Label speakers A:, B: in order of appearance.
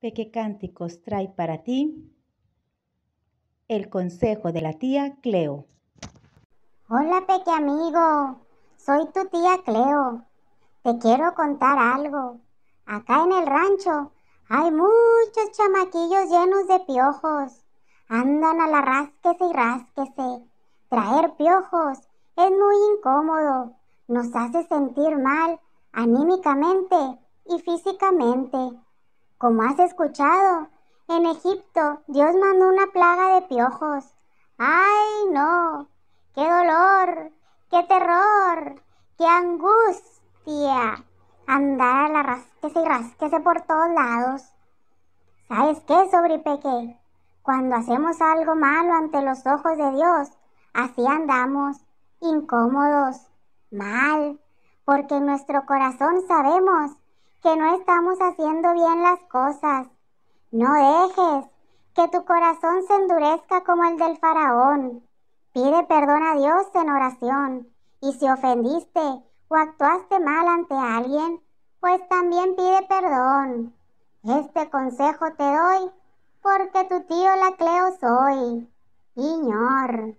A: Peque cánticos trae para ti el consejo de la tía Cleo. Hola, Peque amigo. Soy
B: tu tía Cleo. Te quiero contar algo. Acá en el rancho hay muchos chamaquillos llenos de piojos. Andan a la rásquese y rásquese. Traer piojos es muy incómodo. Nos hace sentir mal anímicamente y físicamente. Como has escuchado, en Egipto Dios mandó una plaga de piojos. ¡Ay, no! ¡Qué dolor! ¡Qué terror! ¡Qué angustia! Andar a la rasquese y rasquese por todos lados. ¿Sabes qué, Sobripeque? Cuando hacemos algo malo ante los ojos de Dios, así andamos, incómodos, mal, porque en nuestro corazón sabemos que no estamos haciendo bien las cosas. No dejes que tu corazón se endurezca como el del faraón. Pide perdón a Dios en oración. Y si ofendiste o actuaste mal ante alguien, pues también pide perdón. Este consejo te doy porque tu tío Lacleo soy. Iñor.